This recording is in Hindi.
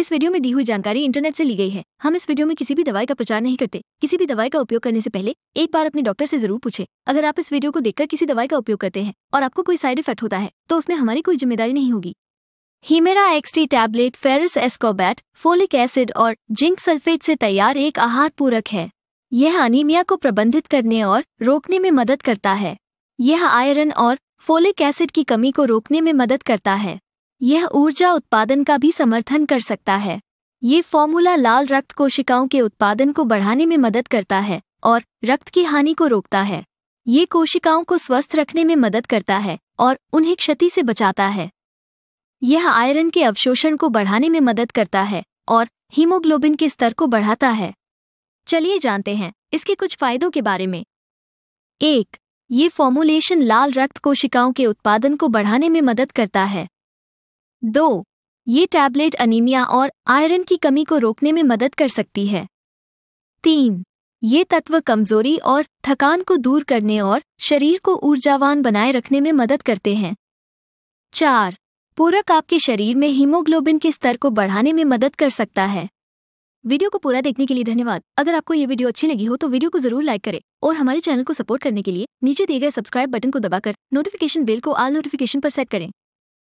इस वीडियो में दी हुई जानकारी इंटरनेट से ली गई है हम इस वीडियो में किसी भी दवाई का प्रचार नहीं करते किसी भी दवाई का उपयोग करने से पहले एक बार अपने डॉक्टर से जरूर पूछे अगर आप इस वीडियो को देखकर किसी दवाई का उपयोग करते हैं और आपको कोई साइड इफेक्ट होता है तो उसमें हमारी कोई जिम्मेदारी नहीं होगी हीमेरा XT tablet ferrous ascorbate folic acid और जिंक सल्फेट से तैयार एक आहार पूरक है यह अनिमिया को प्रबंधित करने और रोकने में मदद करता है यह आयरन और फोलिक एसिड की कमी को रोकने में मदद करता है यह ऊर्जा उत्पादन का भी समर्थन कर सकता है ये फॉर्मूला लाल रक्त कोशिकाओं के उत्पादन को बढ़ाने में मदद करता है और रक्त की हानि को रोकता है ये कोशिकाओं को स्वस्थ रखने में मदद करता है और उन्हें क्षति से बचाता है यह आयरन के अवशोषण को बढ़ाने में मदद करता है और हीमोग्लोबिन के स्तर को बढ़ाता है चलिए जानते हैं इसके कुछ फायदों के बारे में एक ये फॉर्मुलेशन लाल रक्त कोशिकाओं के उत्पादन को बढ़ाने में मदद करता है दो ये टैबलेट अनीमिया और आयरन की कमी को रोकने में मदद कर सकती है तीन ये तत्व कमजोरी और थकान को दूर करने और शरीर को ऊर्जावान बनाए रखने में मदद करते हैं चार पूरक आपके शरीर में हीमोग्लोबिन के स्तर को बढ़ाने में मदद कर सकता है वीडियो को पूरा देखने के लिए धन्यवाद अगर आपको ये वीडियो अच्छी लगी हो तो वीडियो को जरूर लाइक करें और हमारे चैनल को सपोर्ट करने के लिए नीचे दिए गए सब्सक्राइब बटन को दबाकर नोटिफिकेशन बेल को आल नोटिफिकेशन पर सेट करें